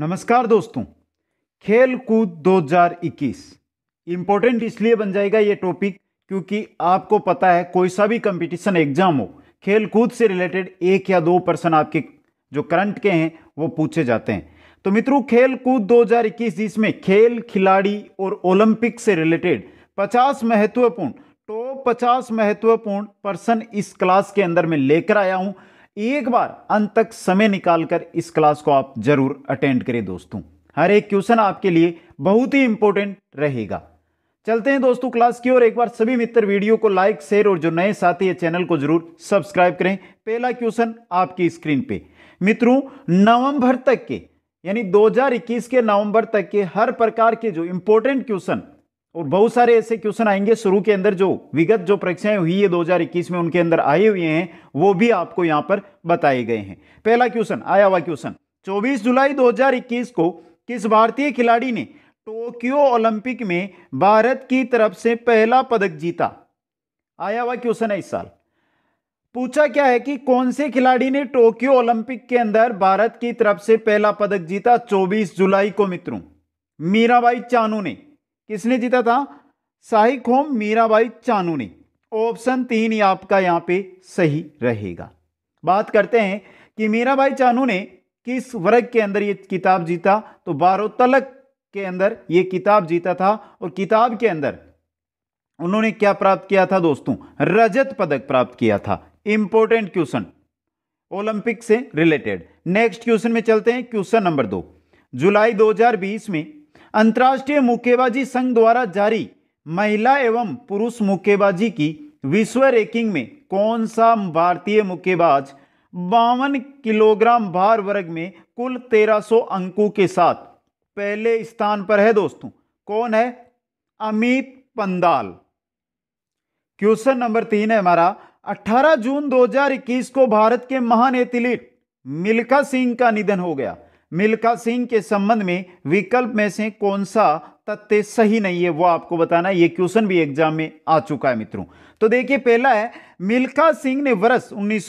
नमस्कार दोस्तों खेल कूद 2021 इंपॉर्टेंट इसलिए बन जाएगा ये टॉपिक क्योंकि आपको पता है कोई सा भी कंपटीशन एग्जाम हो खेल कूद से रिलेटेड एक या दो पर्सन आपके जो करंट के हैं वो पूछे जाते हैं तो मित्रों खेल कूद 2021 जिसमें खेल खिलाड़ी और ओलंपिक से रिलेटेड 50 महत्वपूर्ण टॉप 50 महत्वपूर्ण पर्सन इस क्लास के अंदर में लेकर आया हूं एक बार अंत तक समय निकालकर इस क्लास को आप जरूर अटेंड करें दोस्तों हर एक क्वेश्चन आपके लिए बहुत ही इंपॉर्टेंट रहेगा चलते हैं दोस्तों क्लास की ओर एक बार सभी मित्र वीडियो को लाइक शेयर और जो नए साथी है चैनल को जरूर सब्सक्राइब करें पहला क्वेश्चन आपकी स्क्रीन पे मित्रों नवंबर तक के यानी 2021 के नवंबर तक के हर प्रकार के जो इंपॉर्टेंट क्वेश्चन और बहुत सारे ऐसे क्वेश्चन आएंगे शुरू के अंदर जो विगत जो परीक्षाएं हुई है दो में उनके अंदर आए हुए हैं वो भी आपको यहां पर बताए गए हैं पहला क्वेश्चन आया हुआ क्वेश्चन 24 जुलाई 2021 को किस भारतीय खिलाड़ी ने टोक्यो ओलंपिक में भारत की तरफ से पहला पदक जीता आया हुआ क्वेश्चन है इस साल पूछा क्या है कि कौन से खिलाड़ी ने टोक्यो ओलंपिक के अंदर भारत की तरफ से पहला पदक जीता 24 जुलाई को मित्रों मीराबाई चानू ने किसने जीता था शाही खोम मीराबाई चानू ने ऑप्शन तीन ही आपका यहाँ पे सही रहेगा बात करते हैं कि मीराबाई चानू ने किस वर्ग के अंदर ये किताब जीता तो बारो तलक के अंदर ये किताब जीता था और किताब के अंदर उन्होंने क्या प्राप्त किया था दोस्तों रजत पदक प्राप्त किया था इंपॉर्टेंट क्वेश्चन ओलंपिक से रिलेटेड नेक्स्ट क्वेश्चन में चलते हैं क्वेश्चन नंबर दो जुलाई 2020 में अंतर्राष्ट्रीय मुक्केबाजी संघ द्वारा जारी महिला एवं पुरुष मुक्केबाजी की विश्व रैंकिंग में कौन सा भारतीय मुक्केबाज बावन किलोग्राम भार वर्ग में कुल 1300 अंकों के साथ पहले स्थान पर है दोस्तों कौन है अमित पंदाल क्वेश्चन नंबर तीन है हमारा 18 जून 2021 को भारत के महान एथलीट मिल्खा सिंह का निधन हो गया मिल्खा सिंह के संबंध में विकल्प में से कौन सा तथ्य सही नहीं है वो आपको बताना ये क्वेश्चन भी एग्जाम में आ चुका है मित्रों तो देखिए पहला है मिल्खा सिंह ने वर्ष उन्नीस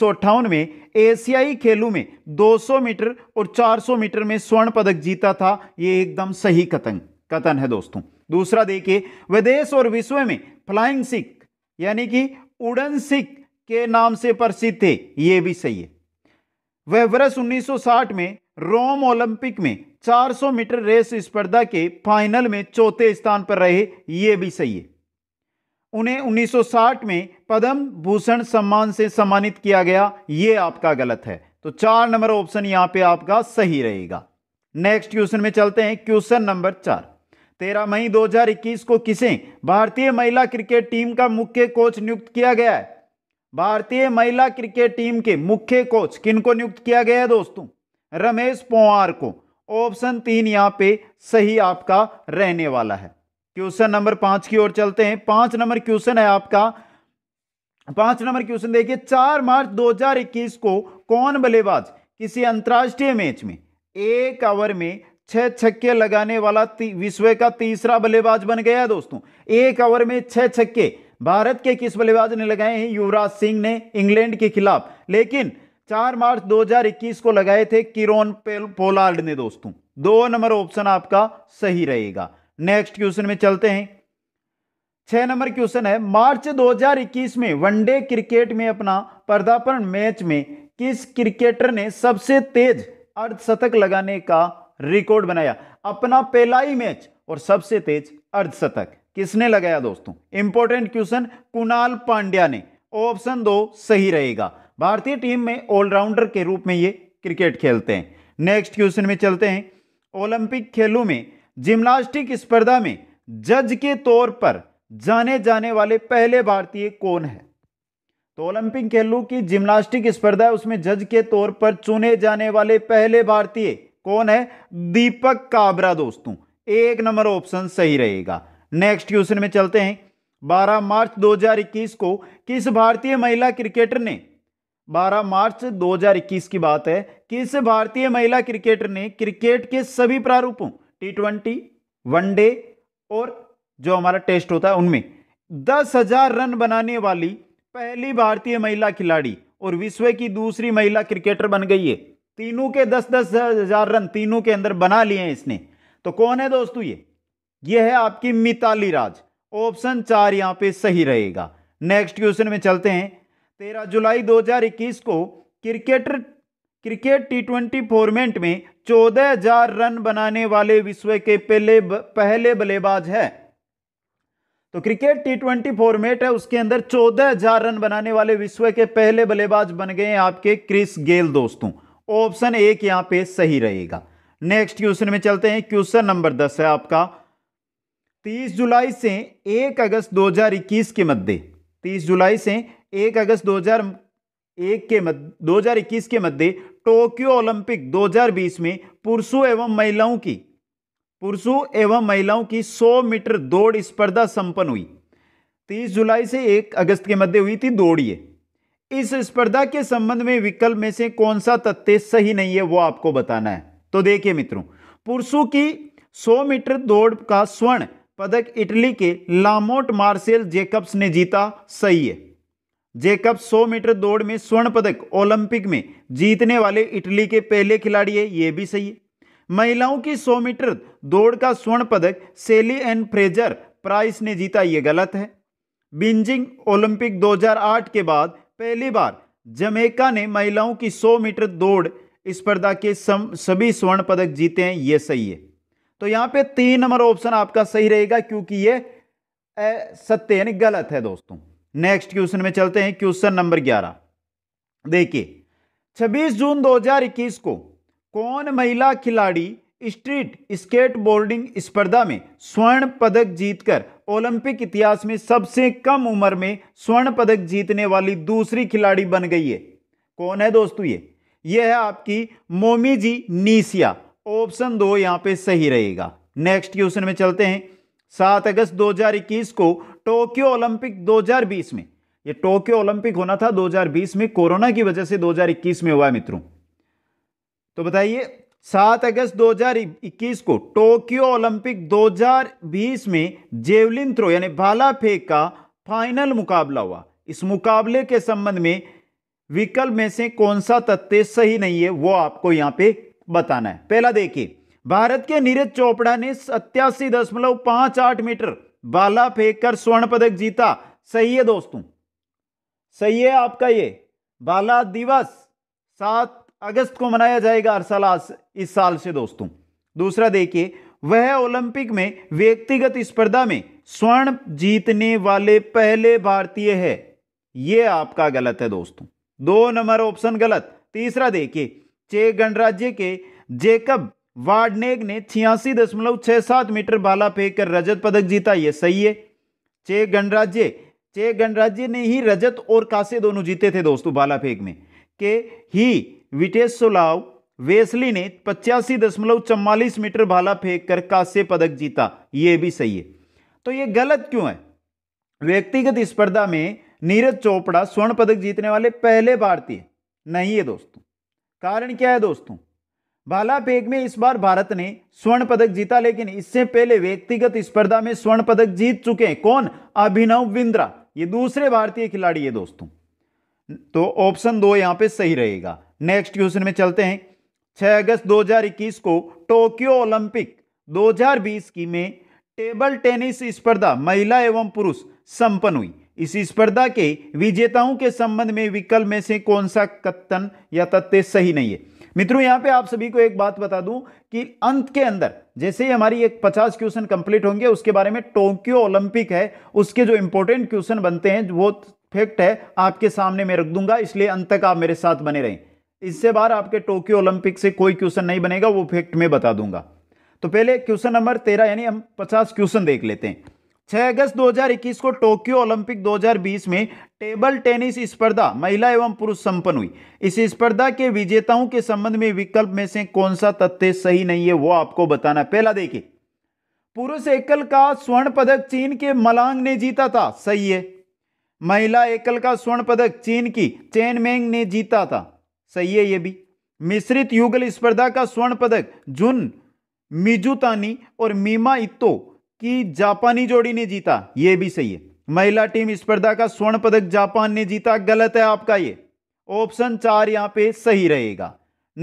में एशियाई खेलों में 200 मीटर और 400 मीटर में स्वर्ण पदक जीता था ये एकदम सही कथन कथन है दोस्तों दूसरा देखिए विदेश और विश्व में फ्लाइंग सिख यानी कि उड़न सिख के नाम से प्रसिद्ध थे ये भी सही है वह वर्ष 1960 में रोम ओलंपिक में 400 मीटर रेस स्पर्धा के फाइनल में चौथे स्थान पर रहे ये भी सही है उन्हें 1960 में पद्म भूषण सम्मान से सम्मानित किया गया ये आपका गलत है तो चार नंबर ऑप्शन यहां पे आपका सही रहेगा नेक्स्ट क्वेश्चन में चलते हैं क्वेश्चन नंबर चार तेरह मई 2021 को किसे भारतीय महिला क्रिकेट टीम का मुख्य कोच नियुक्त किया गया है भारतीय महिला क्रिकेट टीम के मुख्य कोच किनको नियुक्त किया गया है दोस्तों रमेश पोवार को ऑप्शन तीन यहां पे सही आपका रहने वाला है क्वेश्चन नंबर पांच की ओर चलते हैं पांच नंबर क्वेश्चन है आपका पांच नंबर क्वेश्चन देखिए चार मार्च 2021 को कौन बल्लेबाज किसी अंतर्राष्ट्रीय मैच में एक ओवर में छह छक्के लगाने वाला विश्व का तीसरा बल्लेबाज बन गया दोस्तों एक ओवर में छह छक्के भारत के किस बल्लेबाज ने लगाए हैं युवराज सिंह ने इंग्लैंड के खिलाफ लेकिन चार मार्च 2021 को लगाए थे किरोन पोलार्ड ने दोस्तों दो नंबर ऑप्शन आपका सही रहेगा नेक्स्ट क्वेश्चन में चलते हैं छह नंबर क्वेश्चन है मार्च 2021 में वनडे क्रिकेट में अपना पर्दापण मैच में किस क्रिकेटर ने सबसे तेज अर्धशतक लगाने का रिकॉर्ड बनाया अपना पहला ही मैच और सबसे तेज अर्धशतक किसने लगाया दोस्तों इंपॉर्टेंट क्वेश्चन कुणाल पांड्या ने ऑप्शन दो सही रहेगा भारतीय टीम में ऑलराउंडर के रूप में ये क्रिकेट खेलते हैं नेक्स्ट क्वेश्चन में चलते हैं ओलंपिक खेलों में जिम्नास्टिक स्पर्धा में जज के तौर पर जाने जाने वाले पहले भारतीय कौन है तो ओलंपिक खेलों की जिम्नास्टिक स्पर्धा है उसमें जज के तौर पर चुने जाने वाले पहले भारतीय कौन है दीपक काबरा दोस्तों एक नंबर ऑप्शन सही रहेगा नेक्स्ट क्वेश्चन में चलते हैं 12 मार्च 2021 को किस भारतीय महिला क्रिकेटर ने 12 मार्च 2021 की बात है कि इस भारतीय महिला क्रिकेटर ने क्रिकेट के सभी प्रारूपों टी ट्वेंटी वनडे और जो हमारा टेस्ट होता है उनमें दस हजार रन बनाने वाली पहली भारतीय महिला खिलाड़ी और विश्व की दूसरी महिला क्रिकेटर बन गई है तीनों के दस दस हजार रन तीनों के अंदर बना लिए हैं इसने तो कौन है दोस्तों ये ये है आपकी मिताली राज ऑप्शन चार यहां पे सही रहेगा नेक्स्ट क्वेश्चन में चलते हैं तेरह जुलाई 2021 को cricketer cricket T twenty format में चौदह हजार रन बनाने वाले विश्व के पहले पहले बल्लेबाज है तो क्रिकेट टी ट्वेंटी फॉर्मेट है उसके अंदर चौदह हजार रन बनाने वाले विश्व के पहले बल्लेबाज बन गए आपके क्रिस गेल दोस्तों ऑप्शन एक यहां पे सही रहेगा नेक्स्ट क्वेश्चन में चलते हैं क्वेश्चन नंबर दस है आपका 30 जुलाई से 1 अगस्त 2021 के मध्य 30 जुलाई से एक अगस्त 2001 के मध्य 2021 के मध्य टोक्यो ओलंपिक 2020 में पुरुषों एवं महिलाओं की पुरुषों एवं महिलाओं की 100 मीटर दौड़ स्पर्धा संपन्न हुई 30 जुलाई से 1 अगस्त के मध्य हुई थी दौड़िए इस स्पर्धा के संबंध में विकल्प में से कौन सा तथ्य सही नहीं है वो आपको बताना है तो देखिए मित्रों पुरुषों की 100 मीटर दौड़ का स्वर्ण पदक इटली के लामोट मार्सेल जेकब्स ने जीता सही है जेकब 100 मीटर दौड़ में स्वर्ण पदक ओलंपिक में जीतने वाले इटली के पहले खिलाड़ी है ये भी सही है महिलाओं की 100 मीटर दौड़ का स्वर्ण पदक सेली एंड फ्रेजर प्राइस ने जीता ये गलत है बीजिंग ओलंपिक 2008 के बाद पहली बार जमेका ने महिलाओं की 100 मीटर दौड़ स्पर्धा के सम, सभी स्वर्ण पदक जीते हैं ये सही है तो यहाँ पे तीन नंबर ऑप्शन आपका सही रहेगा क्योंकि ये सत्य यानी गलत है दोस्तों नेक्स्ट क्वेश्चन में चलते हैं क्वेश्चन नंबर ग्यारह देखिए 26 जून 2021 को कौन महिला खिलाड़ी स्ट्रीट स्केट बोर्डिंग स्पर्धा में स्वर्ण पदक जीतकर ओलंपिक इतिहास में सबसे कम उम्र में स्वर्ण पदक जीतने वाली दूसरी खिलाड़ी बन गई है कौन है दोस्तों ये यह है आपकी मोमीजी नीसिया ऑप्शन दो यहां पे सही रहेगा नेक्स्ट क्वेश्चन में चलते हैं सात अगस्त 2021 को टोक्यो ओलंपिक 2020 में ये टोक्यो ओलंपिक होना था 2020 में कोरोना की वजह से 2021 में हुआ मित्रों तो बताइए 7 अगस्त 2021 को टोक्यो ओलंपिक 2020 में जेवलिन थ्रो यानी भाला फेंक का फाइनल मुकाबला हुआ इस मुकाबले के संबंध में विकल्प में से कौन सा तथ्य सही नहीं है वो आपको यहां पे बताना है पहला देखिए भारत के नीरज चोपड़ा ने सत्यासी दशमलव पांच आठ मीटर बाला फेंक कर स्वर्ण पदक जीता सही है दोस्तों सही है आपका ये बाला दिवस सात अगस्त को मनाया जाएगा हर साल इस साल से दोस्तों दूसरा देखिए वह ओलंपिक में व्यक्तिगत स्पर्धा में स्वर्ण जीतने वाले पहले भारतीय है यह आपका गलत है दोस्तों दो नंबर ऑप्शन गलत तीसरा देखिए चेक गणराज्य के जेकब वार्डनेग ने छियासी दशमलव छः सात मीटर भाला फेंक कर रजत पदक जीता ये सही है चे गणराज्य चे गणराज्य ने ही रजत और कांसे दोनों जीते थे दोस्तों भाला फेंक में के ही विटेश सोलाव वेसली ने पचासी दशमलव चौवालीस मीटर भाला फेंक कर कांस्य पदक जीता ये भी सही है तो ये गलत क्यों है व्यक्तिगत स्पर्धा में नीरज चोपड़ा स्वर्ण पदक जीतने वाले पहले भारतीय नहीं है दोस्तों कारण क्या है दोस्तों भाला फेंक में इस बार भारत ने स्वर्ण पदक जीता लेकिन इससे पहले व्यक्तिगत स्पर्धा में स्वर्ण पदक जीत चुके हैं कौन अभिनव बिंद्रा ये दूसरे भारतीय खिलाड़ी है दोस्तों तो ऑप्शन दो यहां पे सही रहेगा नेक्स्ट क्वेश्चन में चलते हैं 6 अगस्त 2021 को टोक्यो ओलंपिक 2020 की में टेबल टेनिस स्पर्धा महिला एवं पुरुष संपन्न हुई इस स्पर्धा के विजेताओं के संबंध में विकल्प में से कौन सा कथन या तथ्य सही नहीं है मित्रों यहां पे आप सभी को एक बात बता दूं कि अंत के अंदर जैसे ही हमारी एक 50 क्वेश्चन कंप्लीट होंगे उसके बारे में टोक्यो ओलंपिक है उसके जो इंपॉर्टेंट क्वेश्चन बनते हैं वो फैक्ट है आपके सामने मैं रख दूंगा इसलिए अंत तक आप मेरे साथ बने रहें इससे बाहर आपके टोक्यो ओलंपिक से कोई क्वेश्चन नहीं बनेगा वो फैक्ट मैं बता दूंगा तो पहले क्वेश्चन नंबर तेरह यानी हम पचास क्वेश्चन देख लेते हैं 6 अगस्त 2021 को टोक्यो ओलंपिक 2020 में टेबल टेनिस स्पर्धा महिला एवं पुरुष संपन्न हुई इस स्पर्धा के विजेताओं के संबंध में विकल्प में से कौन सा तथ्य सही नहीं है वो आपको बताना पहला देखिए पुरुष एकल का स्वर्ण पदक चीन के मलांग ने जीता था सही है महिला एकल का स्वर्ण पदक चीन की चेन मेंग ने जीता था सही है ये भी मिश्रित युगल स्पर्धा का स्वर्ण पदक जुन मिजुतानी और मीमा इतो कि जापानी जोड़ी ने जीता यह भी सही है महिला टीम स्पर्धा का स्वर्ण पदक जापान ने जीता गलत है आपका ये ऑप्शन चार यहां पे सही रहेगा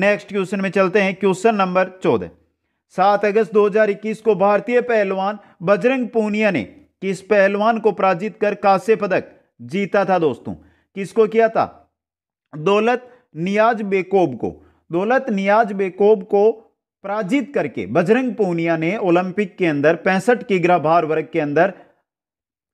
नेक्स्ट क्वेश्चन में चलते हैं क्वेश्चन नंबर चौदह सात अगस्त 2021 को भारतीय पहलवान बजरंग पूनिया ने किस पहलवान को पराजित कर कांस्य पदक जीता था दोस्तों किसको किया था दौलत नियाज बेकोब को दौलत नियाज बेकोब को पराजित करके बजरंग पूनिया ने ओलंपिक के अंदर पैंसठ किग्रा भार वर्ग के अंदर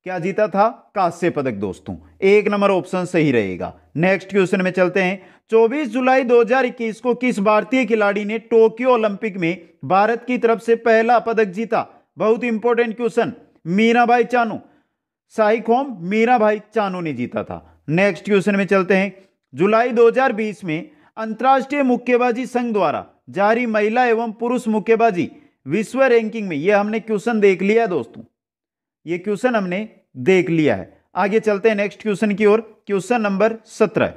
क्या जीता था कांस्य पदक दोस्तों एक नंबर ऑप्शन सही रहेगा नेक्स्ट क्वेश्चन में चलते हैं 24 जुलाई 2021 को किस भारतीय खिलाड़ी ने टोक्यो ओलंपिक में भारत की तरफ से पहला पदक जीता बहुत इंपॉर्टेंट क्वेश्चन मीरा भाई चानू मीरा भाई चानू ने जीता था नेक्स्ट क्वेश्चन में चलते हैं जुलाई 2020 में अंतर्राष्ट्रीय मुक्केबाजी संघ द्वारा जारी महिला एवं पुरुष मुक्केबाजी विश्व रैंकिंग में यह हमने क्वेश्चन देख लिया दोस्तों ये क्वेश्चन हमने देख लिया है आगे चलते हैं नेक्स्ट क्वेश्चन की ओर क्वेश्चन नंबर सत्रह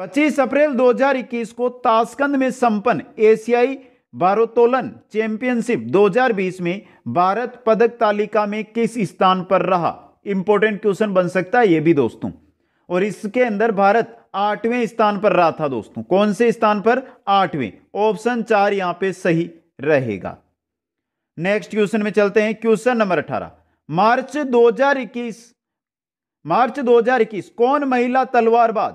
25 अप्रैल 2021 को ताशकंद में संपन्न एशियाई भारोत्तोलन चैंपियनशिप 2020 में भारत पदक तालिका में किस स्थान पर रहा इंपॉर्टेंट क्वेश्चन बन सकता है ये भी दोस्तों और इसके अंदर भारत आठवें स्थान पर रहा था दोस्तों कौन से स्थान पर आठवें ऑप्शन चार यहां पे सही रहेगा नेक्स्ट क्वेश्चन में चलते हैं क्वेश्चन नंबर अठारह मार्च 2021 मार्च 2021 कौन महिला तलवारबाज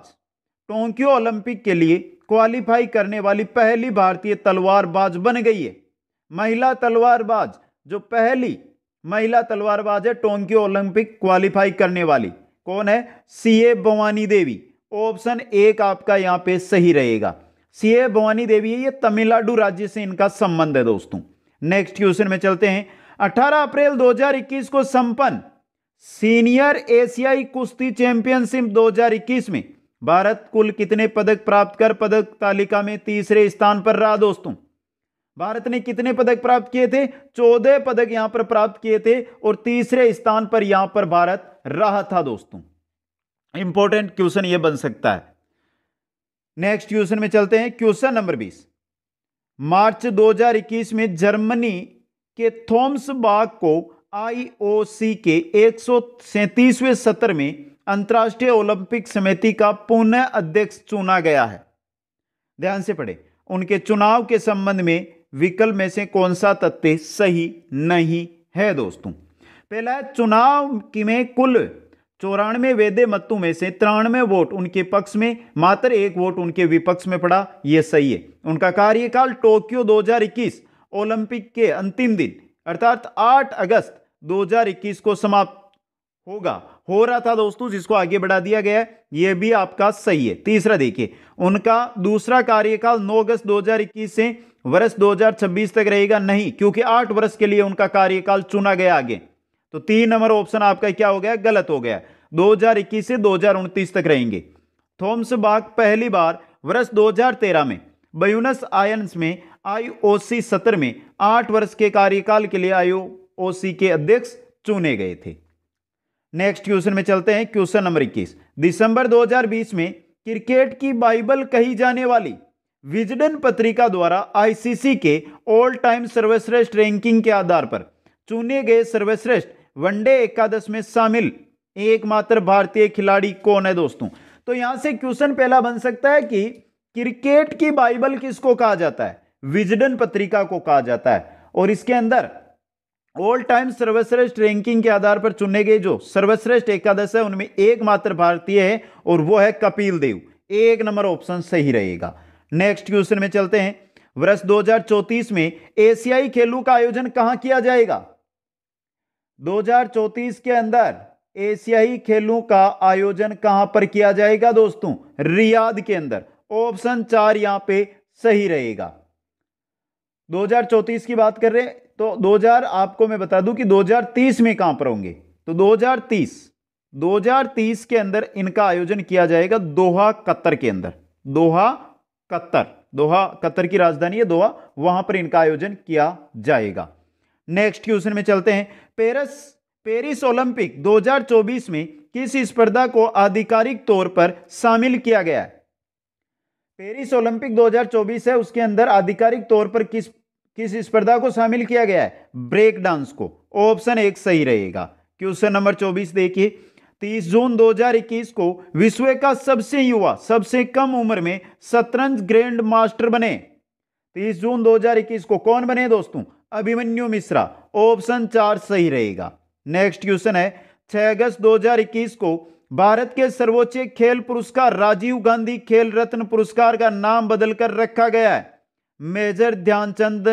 टोक्यो ओलंपिक के लिए क्वालिफाई करने वाली पहली भारतीय तलवारबाज बन गई है महिला तलवारबाज जो पहली महिला तलवारबाज है टोंक्यो ओलंपिक क्वालिफाई करने वाली कौन है सी ए भवानी देवी ऑप्शन एक आपका यहां पे सही रहेगा सी ए भवानी देवी है ये तमिलनाडु राज्य से इनका संबंध है दोस्तों नेक्स्ट क्वेश्चन में चलते हैं 18 अप्रैल 2021 को संपन्न सीनियर एशियाई कुश्ती चैंपियनशिप 2021 में भारत कुल कितने पदक प्राप्त कर पदक तालिका में तीसरे स्थान पर रहा दोस्तों भारत ने कितने पदक प्राप्त किए थे चौदह पदक यहां पर प्राप्त किए थे और तीसरे स्थान पर यहां पर भारत रहा था दोस्तों इंपॉर्टेंट क्वेश्चन ये बन सकता है नेक्स्ट क्वेश्चन में चलते हैं क्वेश्चन नंबर 20 मार्च 2021 में जर्मनी के थॉम्स बाग को आईओसी के एक सत्र में अंतर्राष्ट्रीय ओलंपिक समिति का पुनः अध्यक्ष चुना गया है ध्यान से पढ़े उनके चुनाव के संबंध में विकल्प में से कौन सा तथ्य सही नहीं है दोस्तों पहला चुनाव में कुल चौरानवे वेदे मतों में से तिरानवे वोट उनके पक्ष में मात्र एक वोट उनके विपक्ष में पड़ा यह सही है उनका कार्यकाल टोक्यो 2021 ओलंपिक के अंतिम दिन अर्थात 8 अगस्त 2021 को समाप्त होगा हो रहा था दोस्तों जिसको आगे बढ़ा दिया गया है यह भी आपका सही है तीसरा देखिए उनका दूसरा कार्यकाल 9 अगस्त 2021 से वर्ष 2026 तक रहेगा नहीं क्योंकि आठ वर्ष के लिए उनका कार्यकाल चुना गया आगे तो तीन नंबर ऑप्शन आपका क्या हो गया गलत हो गया 2021 से 2029 तक रहेंगे थॉम्स बाग पहली बार वर्ष 2013 में बयूनस आयंस में आईओसी ओ सत्र में आठ वर्ष के कार्यकाल के लिए आईओसी के अध्यक्ष चुने गए थे नेक्स्ट क्वेश्चन में चलते हैं क्वेश्चन नंबर 21 दिसंबर 2020 में क्रिकेट की बाइबल कही जाने वाली विजडन पत्रिका द्वारा आईसीसी के ऑल टाइम सर्वश्रेष्ठ रैंकिंग के आधार पर चुने गए सर्वश्रेष्ठ वनडे एकादश में शामिल एकमात्र भारतीय खिलाड़ी कौन है दोस्तों तो यहां से क्वेश्चन पहला बन सकता है कि क्रिकेट की बाइबल किसको कहा जाता है विजडन पत्रिका को कहा जाता है और इसके अंदर ऑल टाइम सर्वश्रेष्ठ रैंकिंग के आधार पर चुने गए जो सर्वश्रेष्ठ एकादश है उनमें एकमात्र भारतीय है और वो है कपिल देव एक नंबर ऑप्शन सही रहेगा नेक्स्ट क्वेश्चन में चलते हैं वर्ष दो में एशियाई खेलों का आयोजन कहां किया जाएगा 2034 के अंदर एशियाई खेलों का आयोजन कहां पर किया जाएगा दोस्तों रियाद के अंदर ऑप्शन चार यहां पे सही रहेगा 2034 की बात कर रहे हैं तो 2000 आपको मैं बता दूं कि 2030 में कहां पर होंगे तो 2030 2030 के अंदर इनका आयोजन किया जाएगा दोहा कतर के अंदर दोहा कतर दोहा कतर की राजधानी है दोहा वहां पर इनका आयोजन किया जाएगा नेक्स्ट क्वेश्चन में चलते हैं पेरिस पेरिस ओलंपिक 2024 में किस स्पर्धा को आधिकारिक तौर पर शामिल किया गया है पेरिस ओलंपिक 2024 है उसके अंदर आधिकारिक तौर पर किस किस स्पर्धा को शामिल किया गया है ब्रेक डांस को ऑप्शन एक सही रहेगा क्वेश्चन नंबर 24 देखिए 30 जून 2021 को विश्व का सबसे युवा सबसे कम उम्र में शतरंज ग्रैंड मास्टर बने 30 जून 2021 को कौन बने दोस्तों अभिमन्यु मिश्रा ऑप्शन चार सही रहेगा नेक्स्ट क्वेश्चन है 6 अगस्त 2021 को भारत के सर्वोच्च खेल पुरस्कार राजीव गांधी खेल रत्न पुरस्कार का नाम बदलकर रखा गया है मेजर ध्यानचंद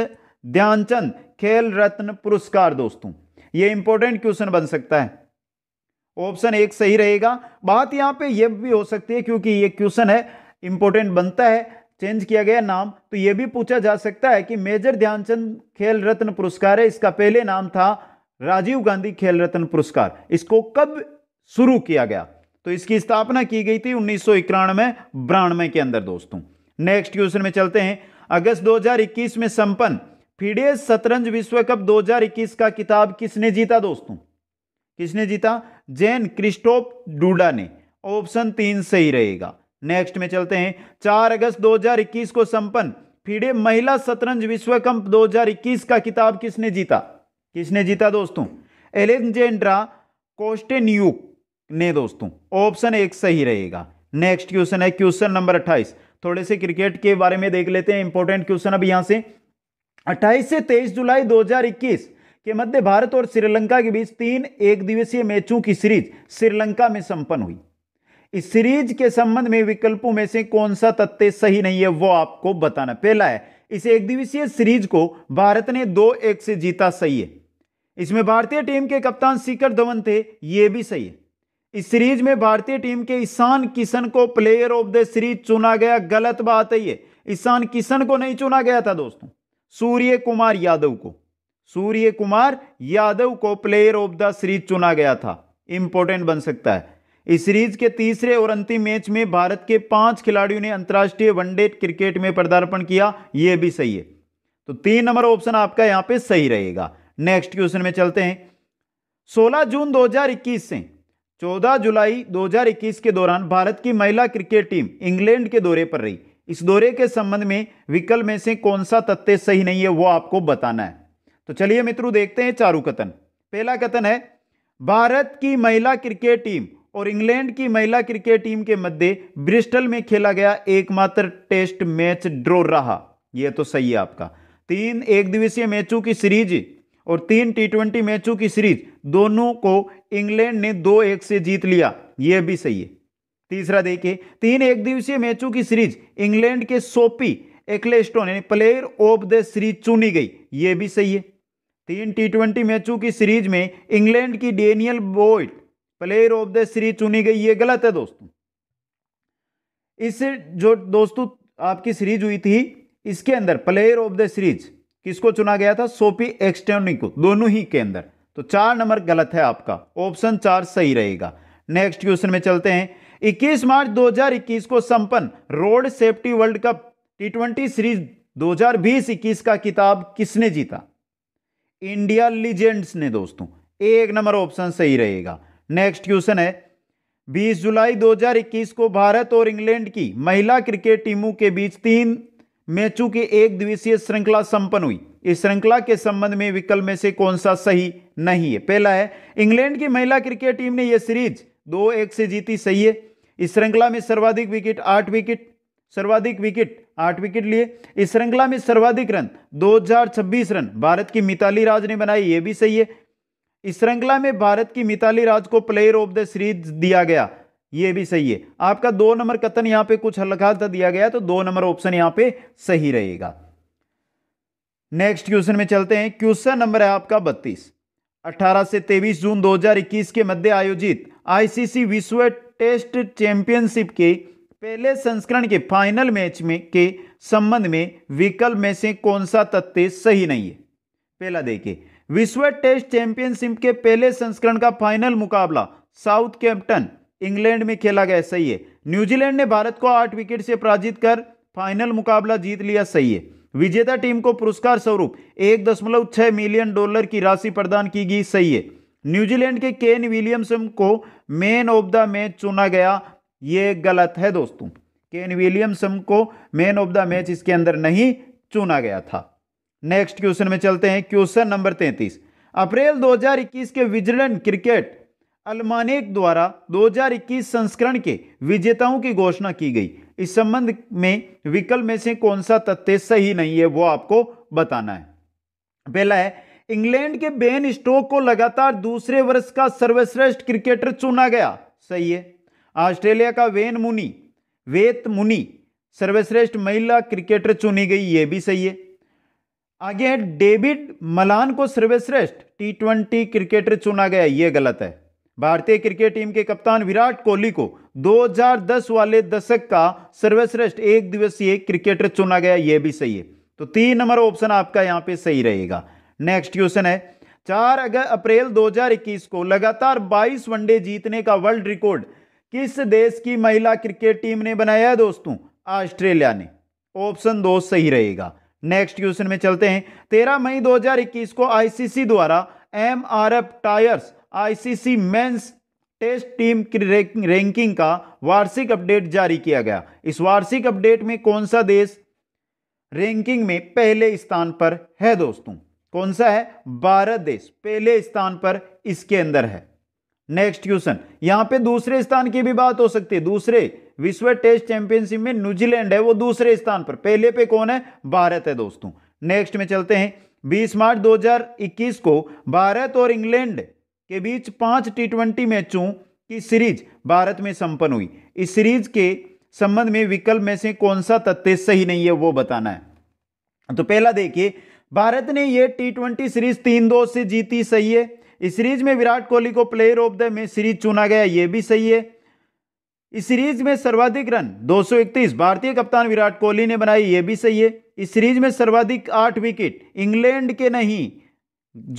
ध्यानचंद खेल रत्न पुरस्कार दोस्तों यह इंपॉर्टेंट क्वेश्चन बन सकता है ऑप्शन एक सही रहेगा बात यहां पे यह भी हो सकती है क्योंकि यह क्वेश्चन है इंपॉर्टेंट बनता है चेंज किया गया नाम तो यह भी पूछा जा सकता है कि मेजर ध्यानचंद खेल रत्न पुरस्कार है इसका पहले नाम था राजीव गांधी खेल रत्न पुरस्कार इसको कब शुरू किया गया तो इसकी स्थापना की गई थी उन्नीस सौ इक्यानवे बानवे के अंदर दोस्तों नेक्स्ट क्वेश्चन में चलते हैं अगस्त 2021 में संपन्न फीडे शतरंज विश्व कप 2021 का किताब किसने जीता दोस्तों किसने जीता जैन क्रिस्टोप डूडा ने ऑप्शन तीन सही रहेगा नेक्स्ट में चलते हैं 4 अगस्त 2021 को संपन्न फीडे महिला शतरंज विश्व कप 2021 का किताब किसने जीता किसने जीता दोस्तों एलेजेंड्रा कोस्टेन्यूक ने दोस्तों ऑप्शन एक सही रहेगा नेक्स्ट क्वेश्चन है क्वेश्चन नंबर 28 थोड़े से क्रिकेट के बारे में देख लेते हैं इंपॉर्टेंट क्वेश्चन अब यहां से 28 से 23 जुलाई 2021 के मध्य भारत और श्रीलंका के बीच तीन एक दिवसीय मैचों की सीरीज श्रीलंका में संपन्न हुई इस सीरीज के संबंध में विकल्पों में से कौन सा तथ्य सही नहीं है वो आपको बताना पहला है इस एक दिवसीय सीरीज को भारत ने दो एक से जीता सही है इसमें भारतीय टीम के कप्तान शिखर धवन थे ये भी सही है इस सीरीज में भारतीय टीम के ईशान किशन को प्लेयर ऑफ द सीरीज चुना गया गलत बात है ये ईशान किशन को नहीं चुना गया था दोस्तों सूर्य कुमार यादव को सूर्य कुमार यादव को प्लेयर ऑफ द सीरीज चुना गया था इंपॉर्टेंट बन सकता है इस सीरीज के तीसरे और अंतिम मैच में भारत के पांच खिलाड़ियों ने अंतर्राष्ट्रीय वनडे क्रिकेट में पदार्पण किया यह भी सही है तो तीन नंबर ऑप्शन आपका यहां पे सही रहेगा नेक्स्ट क्वेश्चन में चलते हैं 16 जून 2021 से 14 जुलाई 2021 के दौरान भारत की महिला क्रिकेट टीम इंग्लैंड के दौरे पर रही इस दौरे के संबंध में विकल्प में से कौन सा तथ्य सही नहीं है वो आपको बताना है तो चलिए मित्रों देखते हैं चारू कथन पहला कथन है भारत की महिला क्रिकेट टीम और इंग्लैंड की महिला क्रिकेट टीम के मध्य ब्रिस्टल में खेला गया एकमात्र टेस्ट मैच ड्रॉ रहा यह तो सही है आपका तीन एक दिवसीय मैचों की सीरीज और तीन टी ट्वेंटी मैचों की सीरीज दोनों को इंग्लैंड ने दो एक से जीत लिया यह भी सही है तीसरा देखिए तीन एक दिवसीय मैचों की सीरीज इंग्लैंड के सोपी एक्लेस्टोन यानी प्लेयर ऑफ द सीरीज चुनी गई यह भी सही है तीन टी ट्वेंटी मैचों की सीरीज में इंग्लैंड की Danielle Wyatt player of the series चुनी गई ये गलत है दोस्तों इस जो दोस्तों आपकी सीरीज हुई थी इसके अंदर प्लेयर ऑफ द सीरीज किसको चुना गया था सोपी एक्सटेनी को दोनों ही के अंदर तो चार नंबर गलत है आपका ऑप्शन चार सही रहेगा नेक्स्ट क्वेश्चन में चलते हैं 21 मार्च 2021 को संपन्न road safety world cup T twenty series 2020-21 का किताब किसने जीता इंडिया लीजेंड्स ने दोस्तों एक नंबर ऑप्शन सही रहेगा नेक्स्ट क्वेश्चन है 20 जुलाई 2021 को भारत और इंग्लैंड की महिला क्रिकेट टीमों के बीच तीन मैचों की एक दिवसीय श्रृंखला संपन्न हुई इस श्रृंखला के संबंध में विकल्प में से कौन सा सही नहीं है पहला है इंग्लैंड की महिला क्रिकेट टीम ने यह सीरीज दो एक से जीती सही है इस श्रृंखला में सर्वाधिक विकेट आठ विकेट सर्वाधिक विकेट आठ विकेट लिए इस श्रृंखला में सर्वाधिक रन 2026 रन भारत की मिताली राज ने बनाई ये भी सही है इस श्रृंखला में भारत की मिताली राज को प्लेयर ऑफ द सीरीज दिया गया ये भी सही है आपका दो नंबर कथन यहां पे कुछ हल्का था दिया गया तो दो नंबर ऑप्शन यहां पे सही रहेगा नेक्स्ट क्वेश्चन में चलते हैं क्वेश्चन नंबर है आपका बत्तीस अठारह से तेईस जून 2021 के मध्य आयोजित आईसीसी विश्व टेस्ट चैंपियनशिप के पहले संस्करण के फाइनल मैच में के संबंध में विकल्प में से कौन सा तथ्य सही नहीं है पहला देखिए विश्व टेस्ट चैंपियनशिप के पहले संस्करण का फाइनल मुकाबला साउथ कैम्पटन इंग्लैंड में खेला गया सही है न्यूजीलैंड ने भारत को आठ विकेट से पराजित कर फाइनल मुकाबला जीत लिया सही है विजेता टीम को पुरस्कार स्वरूप एक दशमलव छह मिलियन डॉलर की राशि प्रदान की गई सही है न्यूजीलैंड के केन विलियमसन को मैन ऑफ द मैच चुना गया ये गलत है दोस्तों केन विलियमसन को मैन ऑफ द मैच इसके अंदर नहीं चुना गया था नेक्स्ट क्वेश्चन में चलते हैं क्वेश्चन नंबर तैंतीस अप्रैल 2021 के विजलन क्रिकेट अलमानेक द्वारा 2021 संस्करण के विजेताओं की घोषणा की गई इस संबंध में विकल्प में से कौन सा तथ्य सही नहीं है वो आपको बताना है पहला है इंग्लैंड के बेन स्टोक को लगातार दूसरे वर्ष का सर्वश्रेष्ठ क्रिकेटर चुना गया सही है ऑस्ट्रेलिया का वेन मुनी वेत मुनी सर्वश्रेष्ठ महिला क्रिकेटर चुनी गई ये भी सही है आगे है डेविड मलान को सर्वश्रेष्ठ टी ट्वेंटी क्रिकेटर चुना गया ये गलत है भारतीय क्रिकेट टीम के कप्तान विराट कोहली को 2010 वाले दशक का सर्वश्रेष्ठ एक दिवसीय क्रिकेटर चुना गया यह भी सही है तो तीन नंबर ऑप्शन आपका यहाँ पे सही रहेगा नेक्स्ट क्वेश्चन है चार अप्रैल 2021 को लगातार 22 वनडे जीतने का वर्ल्ड रिकॉर्ड किस देश की महिला क्रिकेट टीम ने बनाया है दोस्तों ऑस्ट्रेलिया ने ऑप्शन दो सही रहेगा नेक्स्ट क्वेश्चन में चलते हैं तेरह मई 2021 को आईसीसी द्वारा MRF tyres ICC men's test team की रैंकिंग का वार्षिक अपडेट जारी किया गया इस वार्षिक अपडेट में कौन सा देश रैंकिंग में पहले स्थान पर है दोस्तों कौन सा है भारत देश पहले स्थान पर इसके अंदर है नेक्स्ट क्वेश्चन यहां पे दूसरे स्थान की भी बात हो सकती है दूसरे विश्व टेस्ट चैंपियनशिप में न्यूजीलैंड है वो दूसरे स्थान पर पहले पे कौन है भारत है दोस्तों नेक्स्ट में चलते हैं 20 मार्च 2021 को भारत और इंग्लैंड के बीच पांच टी ट्वेंटी मैचों की सीरीज भारत में संपन्न हुई इस सीरीज के संबंध में विकल्प में से कौन सा तथ्य सही नहीं है वो बताना है तो पहला देखिए भारत ने यह टी ट्वेंटी सीरीज तीन दो से जीती सही है इस सीरीज में विराट कोहली को player of the match series चुना गया यह भी सही है इस सीरीज में सर्वाधिक रन 231 भारतीय कप्तान विराट कोहली ने बनाई ये भी सही है इस सीरीज में सर्वाधिक आठ विकेट इंग्लैंड के नहीं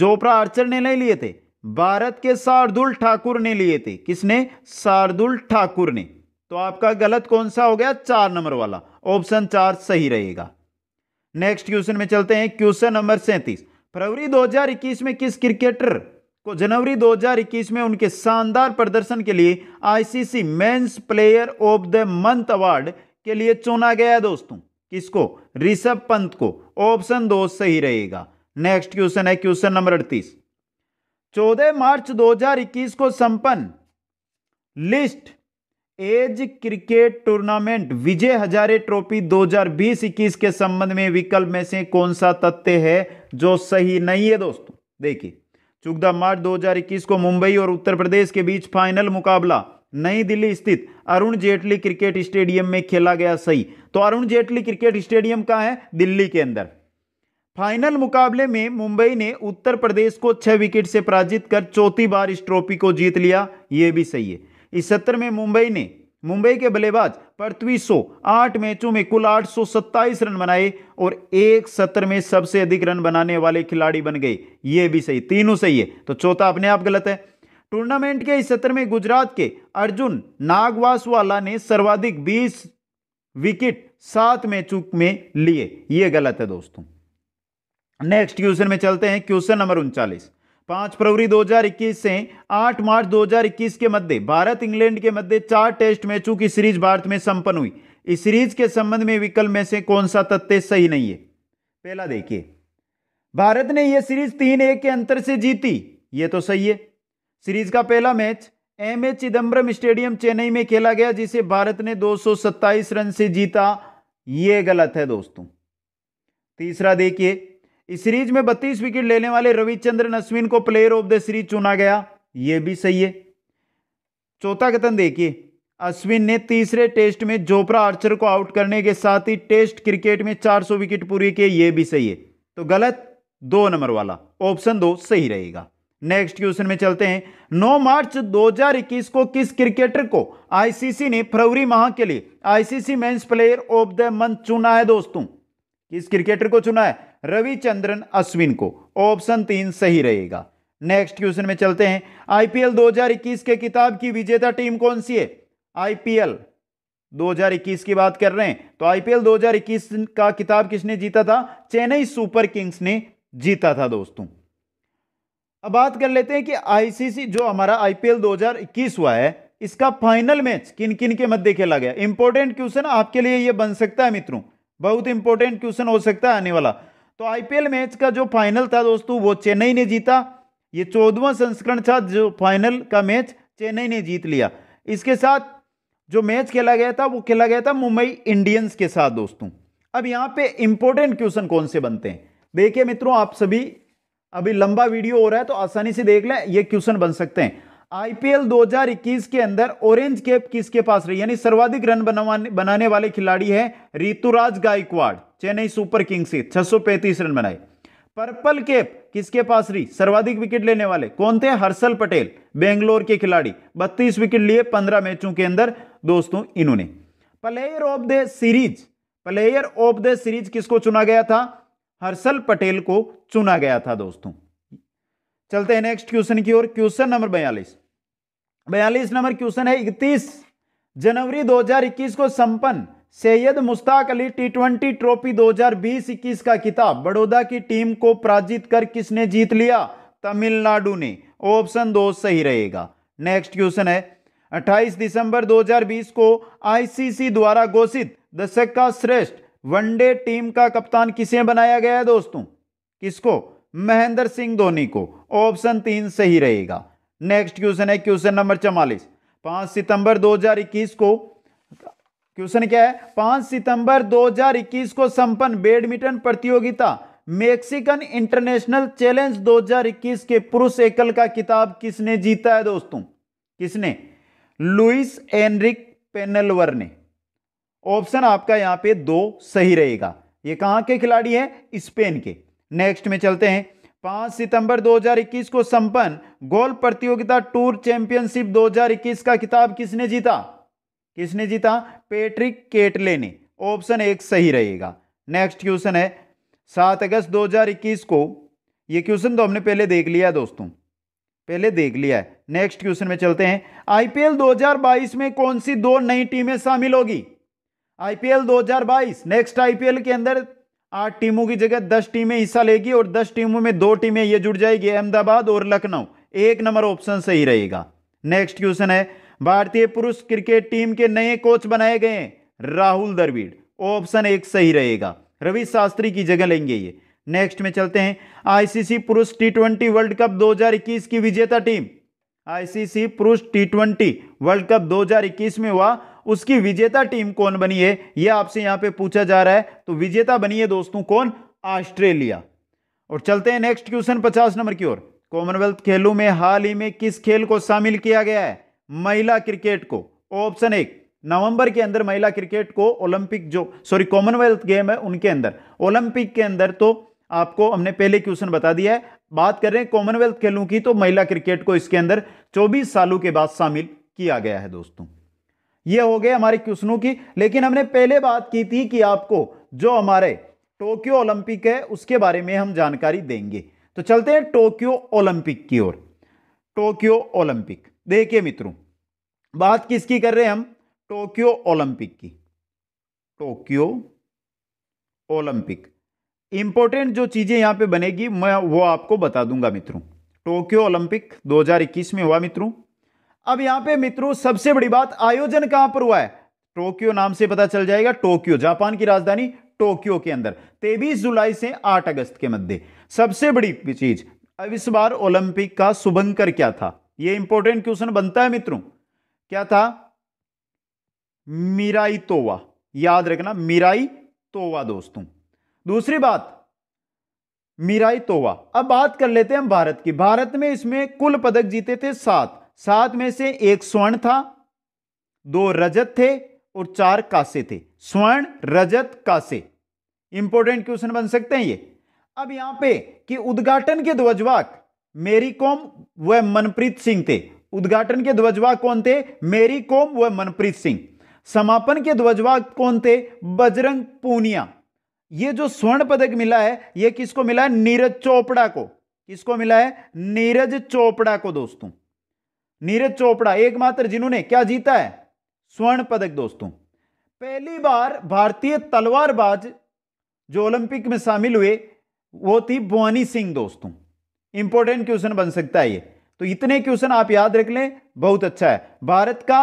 जोप्रा आर्चर ने नहीं लिए थे भारत के शार्दुल ठाकुर ने लिए थे किसने शार्दुल ठाकुर ने तो आपका गलत कौन सा हो गया चार नंबर वाला ऑप्शन चार सही रहेगा नेक्स्ट क्वेश्चन में चलते हैं क्वेश्चन नंबर सैंतीस फरवरी 2021 में किस क्रिकेटर को जनवरी 2021 में उनके शानदार प्रदर्शन के लिए ICC men's player of the month award के लिए चुना गया दोस्तों किसको ऋषभ पंत को ऑप्शन दो सही रहेगा नेक्स्ट क्वेश्चन है क्वेश्चन नंबर अड़तीस चौदह मार्च 2021 को संपन्न list A cricket tournament Vijay Hazare trophy 2020-21 के संबंध में विकल्प में से कौन सा तथ्य है जो सही नहीं है दोस्तों देखिए चौदह मार्च 2021 को मुंबई और उत्तर प्रदेश के बीच फाइनल मुकाबला नई दिल्ली स्थित अरुण जेटली क्रिकेट स्टेडियम में खेला गया सही तो अरुण जेटली क्रिकेट स्टेडियम का है दिल्ली के अंदर फाइनल मुकाबले में मुंबई ने उत्तर प्रदेश को छह विकेट से पराजित कर चौथी बार इस ट्रॉफी को जीत लिया ये भी सही है इस सत्र में मुंबई ने मुंबई के बल्लेबाज पृथ्वी सो आठ मैचों में कुल सत्ताईस रन बनाए और एक सत्र में सबसे अधिक रन बनाने वाले खिलाड़ी बन गए ये भी सही तीनों सही है तो चौथा अपने आप गलत है टूर्नामेंट के इस सत्र में गुजरात के अर्जुन नागवासवाला ने सर्वाधिक 20 विकेट सात मैचों में लिए गलत है दोस्तों नेक्स्ट क्वेश्चन में चलते हैं क्वेश्चन नंबर उनचालीस पाँच फरवरी 2021 से 8 मार्च 2021 के मध्य भारत इंग्लैंड के मध्य चार टेस्ट मैचों की सीरीज भारत में संपन्न हुई इस सीरीज के संबंध में विकल्प में से कौन सा तथ्य सही नहीं है पहला देखिए भारत ने यह सीरीज तीन एक के अंतर से जीती ये तो सही है सीरीज का पहला match M A Chidambaram stadium Chennai में खेला गया जिसे भारत ने दो रन से जीता ये गलत है दोस्तों तीसरा देखिए इस सीरीज में 32 विकेट लेने वाले रविचंद्रन अश्विन को प्लेयर ऑफ द सीरीज चुना गया यह भी सही है चौथा कथन देखिए अश्विन ने तीसरे टेस्ट में जोपरा आर्चर को आउट करने के साथ ही टेस्ट क्रिकेट में 400 विकेट पूरे किए ये भी सही है तो गलत दो नंबर वाला ऑप्शन दो सही रहेगा नेक्स्ट क्वेश्चन में चलते हैं 9 मार्च 2021 को किस क्रिकेटर को आईसीसी ने फरवरी माह के लिए ICC men's player of the month चुना है दोस्तों किस क्रिकेटर को चुना है रविचंद्रन अश्विन को ऑप्शन तीन सही रहेगा नेक्स्ट क्वेश्चन में चलते हैं आईपीएल 2021 के किताब की विजेता टीम कौन सी है आईपीएल 2021 की बात कर रहे हैं तो आईपीएल 2021 का किताब किसने जीता था चेन्नई सुपर किंग्स ने जीता था दोस्तों अब बात कर लेते हैं कि आईसीसी जो हमारा आईपीएल 2021 हुआ है इसका फाइनल मैच किन किन के मध्य खेला गया इंपॉर्टेंट क्वेश्चन आपके लिए यह बन सकता है मित्रों बहुत इंपॉर्टेंट क्वेश्चन हो सकता है आने वाला तो आईपीएल मैच का जो फाइनल था दोस्तों वो चेन्नई ने जीता ये चौदवा संस्करण था जो फाइनल का मैच चेन्नई ने जीत लिया इसके साथ जो मैच खेला गया था वो खेला गया था मुंबई इंडियंस के साथ दोस्तों अब यहाँ पे इंपॉर्टेंट क्वेश्चन कौन से बनते हैं देखिए मित्रों आप सभी अभी लंबा वीडियो हो रहा है तो आसानी से देख लें ये क्वेश्चन बन सकते हैं आईपीएल 2021 के अंदर ऑरेंज कैप किसके पास रही यानी सर्वाधिक रन बनाने वाले खिलाड़ी है ऋतुराज गायकवाड़ चेन्नई सुपर किंग्स से छह रन बनाए पर्पल कैप किसके पास रही सर्वाधिक विकेट लेने वाले कौन थे हर्षल पटेल बेंगलोर के खिलाड़ी बत्तीस विकेट लिए पंद्रह मैचों के अंदर दोस्तों इन्होंने player of the series player of the series किसको चुना गया था हर्षल पटेल को चुना गया था दोस्तों चलते हैं नेक्स्ट क्वेश्चन की ओर क्वेश्चन नंबर बयालीस बयालीस नंबर क्वेश्चन है इकतीस जनवरी 2021 को संपन्न Syed Mushtaq Ali T twenty trophy 2020-21 का किताब बड़ौदा की टीम को पराजित कर किसने जीत लिया तमिलनाडु ने ऑप्शन दो सही रहेगा नेक्स्ट क्वेश्चन है 28 दिसंबर 2020 को आईसीसी द्वारा घोषित दशक का श्रेष्ठ वनडे टीम का कप्तान किसे बनाया गया है दोस्तों किसको महेंद्र सिंह धोनी को ऑप्शन तीन सही रहेगा नेक्स्ट क्वेश्चन है क्वेश्चन नंबर चवालीस पांच सितंबर 2021 को क्वेश्चन क्या है पांच सितंबर 2021 को संपन्न बैडमिंटन प्रतियोगिता मेक्सिकन इंटरनेशनल चैलेंज 2021 के पुरुष एकल का किताब किसने जीता है दोस्तों किसने लुइस एनरिक पेनलवर ने ऑप्शन आपका यहां पे दो सही रहेगा ये कहां के खिलाड़ी हैं स्पेन के नेक्स्ट में चलते हैं पाँच सितंबर 2021 को संपन्न गोल्फ प्रतियोगिता टूर चैंपियनशिप 2021 का खिताब किसने जीता किसने जीता पेट्रिक केटले ने ऑप्शन एक सही रहेगा नेक्स्ट क्वेश्चन है सात अगस्त 2021 को ये क्वेश्चन तो हमने पहले देख लिया दोस्तों पहले देख लिया है नेक्स्ट क्वेश्चन में चलते हैं आईपीएल 2022 में कौन सी दो नई टीमें शामिल होगी आईपीएल 2022 नेक्स्ट आईपीएल के अंदर आठ टीमों की जगह दस टीमें हिस्सा लेगी और दस टीमों में दो टीमें ये जुड़ जाएगी अहमदाबाद और लखनऊ एक नंबर ऑप्शन सही रहेगा नेक्स्ट क्वेश्चन है भारतीय पुरुष क्रिकेट टीम के नए कोच बनाए गए राहुल द्रविड़ ऑप्शन एक सही रहेगा रवि शास्त्री की जगह लेंगे ये नेक्स्ट में चलते हैं आईसीसी पुरुष टी वर्ल्ड कप 2021 की विजेता टीम आईसीसी पुरुष टी वर्ल्ड कप 2021 में हुआ उसकी विजेता टीम कौन बनी है यह आपसे यहां पे पूछा जा रहा है तो विजेता बनी है दोस्तों कौन ऑस्ट्रेलिया और चलते हैं नेक्स्ट क्वेश्चन पचास नंबर की ओर कॉमनवेल्थ खेलों में हाल ही में किस खेल को शामिल किया गया है महिला क्रिकेट को ऑप्शन एक नवंबर के अंदर महिला क्रिकेट को ओलंपिक जो सॉरी कॉमनवेल्थ गेम है उनके अंदर ओलंपिक के अंदर तो आपको हमने पहले क्वेश्चन बता दिया है बात कर रहे हैं कॉमनवेल्थ खेलों की तो महिला क्रिकेट को इसके अंदर 24 सालों के बाद शामिल किया गया है दोस्तों ये हो गए हमारे क्वेश्चनों की लेकिन हमने पहले बात की थी कि आपको जो हमारे टोक्यो ओलंपिक है उसके बारे में हम जानकारी देंगे तो चलते हैं टोक्यो ओलंपिक की ओर टोक्यो ओलंपिक देखिए मित्रों बात किसकी कर रहे हैं हम टोक्यो ओलंपिक की टोक्यो ओलंपिक इंपॉर्टेंट जो चीज़ें यहां पे बनेगी मैं वो आपको बता दूंगा मित्रों टोक्यो ओलंपिक 2021 में हुआ मित्रों अब यहां पे मित्रों सबसे बड़ी बात आयोजन कहां पर हुआ है टोक्यो नाम से पता चल जाएगा टोक्यो जापान की राजधानी टोक्यो के अंदर तेईस जुलाई से आठ अगस्त के मध्य सबसे बड़ी चीज अब इस बार ओलंपिक का शुभंकर क्या था यह इंपॉर्टेंट क्वेश्चन बनता है मित्रों क्या था मिराई तोवा याद रखना मिराई तोवा दोस्तों दूसरी बात मिराई तोवा अब बात कर लेते हैं हम भारत की भारत में इसमें कुल पदक जीते थे सात सात में से एक स्वर्ण था दो रजत थे और चार कासे थे स्वर्ण रजत कासे इंपॉर्टेंट क्वेश्चन बन सकते हैं ये अब यहां पे कि उद्घाटन के ध्वजवाक मेरी कॉम व मनप्रीत सिंह थे उद्घाटन के ध्वजवाक कौन थे मेरी कॉम व मनप्रीत सिंह समापन के ध्वजवाक कौन थे बजरंग पूनिया ये जो स्वर्ण पदक मिला है ये किसको मिला है नीरज चोपड़ा को किसको मिला है नीरज चोपड़ा को दोस्तों नीरज चोपड़ा एकमात्र जिन्होंने क्या जीता है स्वर्ण पदक दोस्तों पहली बार भारतीय तलवारबाज जो ओलंपिक में शामिल हुए वो थी भवानी सिंह दोस्तों इंपॉर्टेंट क्वेश्चन बन सकता है ये तो इतने क्वेश्चन आप याद रख लें बहुत अच्छा है भारत का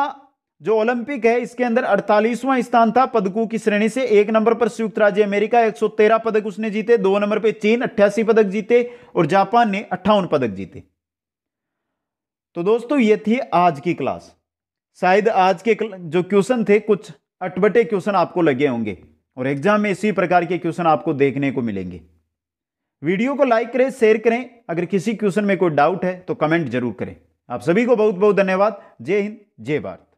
जो ओलंपिक है इसके अंदर 48वां स्थान था पदकों की श्रेणी से एक नंबर पर संयुक्त राज्य अमेरिका 113 पदक उसने जीते दो नंबर पे चीन अट्ठासी पदक जीते और जापान ने अट्ठावन पदक जीते तो दोस्तों ये थी आज की क्लास शायद आज के जो क्वेश्चन थे कुछ अटबटे क्वेश्चन आपको लगे होंगे और एग्जाम में इसी प्रकार के क्वेश्चन आपको देखने को मिलेंगे वीडियो को लाइक करें शेयर करें अगर किसी क्वेश्चन में कोई डाउट है तो कमेंट जरूर करें आप सभी को बहुत बहुत धन्यवाद जय हिंद जय भारत